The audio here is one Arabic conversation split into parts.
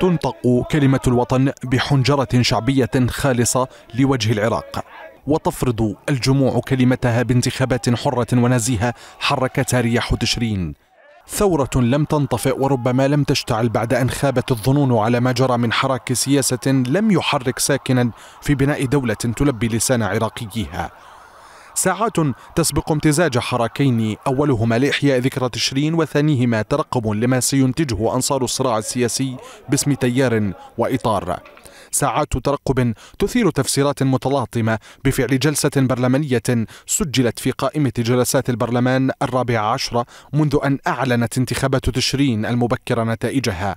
تنطق كلمة الوطن بحنجرة شعبية خالصة لوجه العراق وتفرض الجموع كلمتها بانتخابات حرة ونزيهة حركتها رياح تشرين ثورة لم تنطفئ وربما لم تشتعل بعد أن خابت الظنون على ما جرى من حراك سياسة لم يحرك ساكنا في بناء دولة تلبي لسان عراقيها ساعات تسبق امتزاج حراكين أولهما لإحياء ذكرى تشرين وثانيهما ترقب لما سينتجه أنصار الصراع السياسي باسم تيار وإطار ساعات ترقب تثير تفسيرات متلاطمة بفعل جلسة برلمانية سجلت في قائمة جلسات البرلمان الرابعة عشرة منذ أن أعلنت انتخابات تشرين المبكرة نتائجها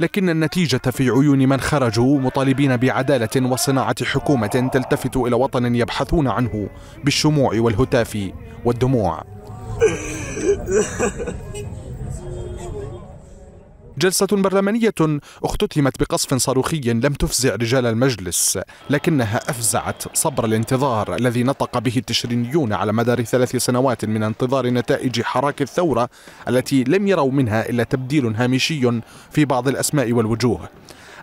لكن النتيجة في عيون من خرجوا مطالبين بعدالة وصناعة حكومة تلتفت إلى وطن يبحثون عنه بالشموع والهتاف والدموع جلسة برلمانية اختتمت بقصف صاروخي لم تفزع رجال المجلس لكنها أفزعت صبر الانتظار الذي نطق به التشرينيون على مدار ثلاث سنوات من انتظار نتائج حراك الثورة التي لم يروا منها إلا تبديل هامشي في بعض الأسماء والوجوه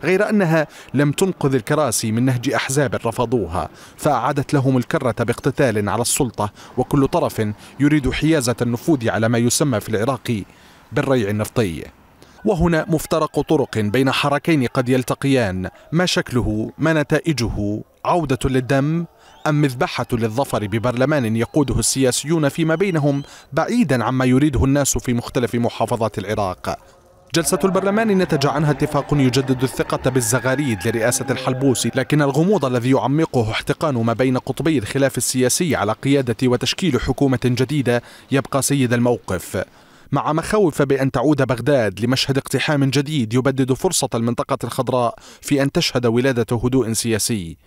غير أنها لم تنقذ الكراسي من نهج أحزاب رفضوها فأعادت لهم الكرة باقتتال على السلطة وكل طرف يريد حيازة النفوذ على ما يسمى في العراق بالريع النفطي وهنا مفترق طرق بين حركين قد يلتقيان ما شكله ما نتائجه عودة للدم أم مذبحة للظفر ببرلمان يقوده السياسيون فيما بينهم بعيدا عما يريده الناس في مختلف محافظات العراق جلسة البرلمان نتج عنها اتفاق يجدد الثقة بالزغاريد لرئاسة الحلبوسي لكن الغموض الذي يعمقه احتقان ما بين قطبي الخلاف السياسي على قيادة وتشكيل حكومة جديدة يبقى سيد الموقف مع مخاوف بأن تعود بغداد لمشهد اقتحام جديد يبدد فرصة المنطقة الخضراء في أن تشهد ولادة هدوء سياسي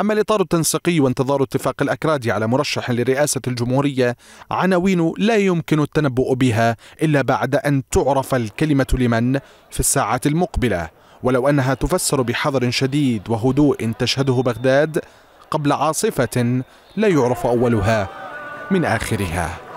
أما الإطار التنسيقي وانتظار اتفاق الأكراد على مرشح لرئاسة الجمهورية عناوين لا يمكن التنبؤ بها إلا بعد أن تعرف الكلمة لمن في الساعات المقبلة ولو أنها تفسر بحذر شديد وهدوء تشهده بغداد قبل عاصفة لا يعرف أولها من آخرها